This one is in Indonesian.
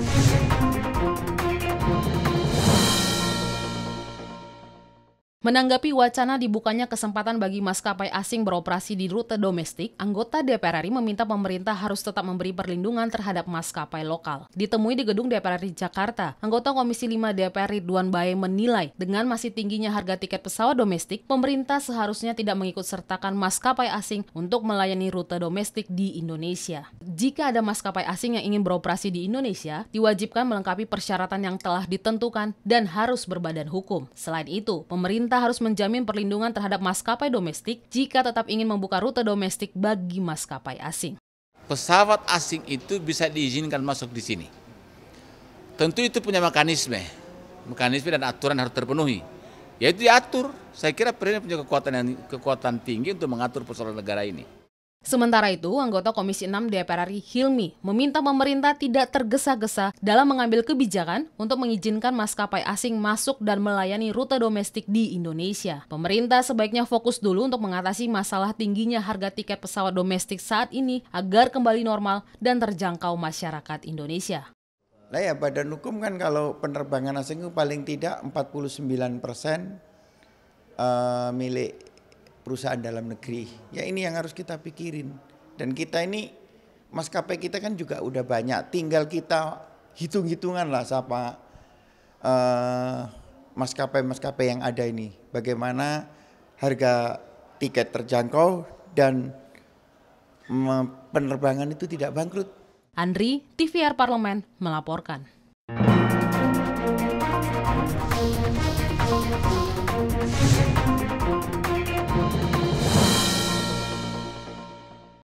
Bye. Menanggapi wacana dibukanya kesempatan bagi maskapai asing beroperasi di rute domestik, anggota DPR RI meminta pemerintah harus tetap memberi perlindungan terhadap maskapai lokal. Ditemui di gedung DPR RI Jakarta, anggota Komisi 5 DPR Duan Bae menilai dengan masih tingginya harga tiket pesawat domestik, pemerintah seharusnya tidak mengikut sertakan maskapai asing untuk melayani rute domestik di Indonesia. Jika ada maskapai asing yang ingin beroperasi di Indonesia, diwajibkan melengkapi persyaratan yang telah ditentukan dan harus berbadan hukum. Selain itu, pemerintah pemerintah harus menjamin perlindungan terhadap maskapai domestik jika tetap ingin membuka rute domestik bagi maskapai asing. Pesawat asing itu bisa diizinkan masuk di sini. Tentu itu punya mekanisme. Mekanisme dan aturan harus terpenuhi. Yaitu diatur. Saya kira presiden punya kekuatan yang kekuatan tinggi untuk mengatur persoalan negara ini. Sementara itu, anggota Komisi 6 DPR RI Hilmi meminta pemerintah tidak tergesa-gesa dalam mengambil kebijakan untuk mengizinkan maskapai asing masuk dan melayani rute domestik di Indonesia. Pemerintah sebaiknya fokus dulu untuk mengatasi masalah tingginya harga tiket pesawat domestik saat ini agar kembali normal dan terjangkau masyarakat Indonesia. Nah ya badan hukum kan kalau penerbangan asing itu paling tidak 49 persen eh, milik perusahaan dalam negeri. Ya ini yang harus kita pikirin. Dan kita ini maskapai kita kan juga udah banyak, tinggal kita hitung-hitungan lah siapa maskapai eh, maskapai-maskapai yang ada ini. Bagaimana harga tiket terjangkau dan penerbangan itu tidak bangkrut. Andri, TVR Parlemen melaporkan.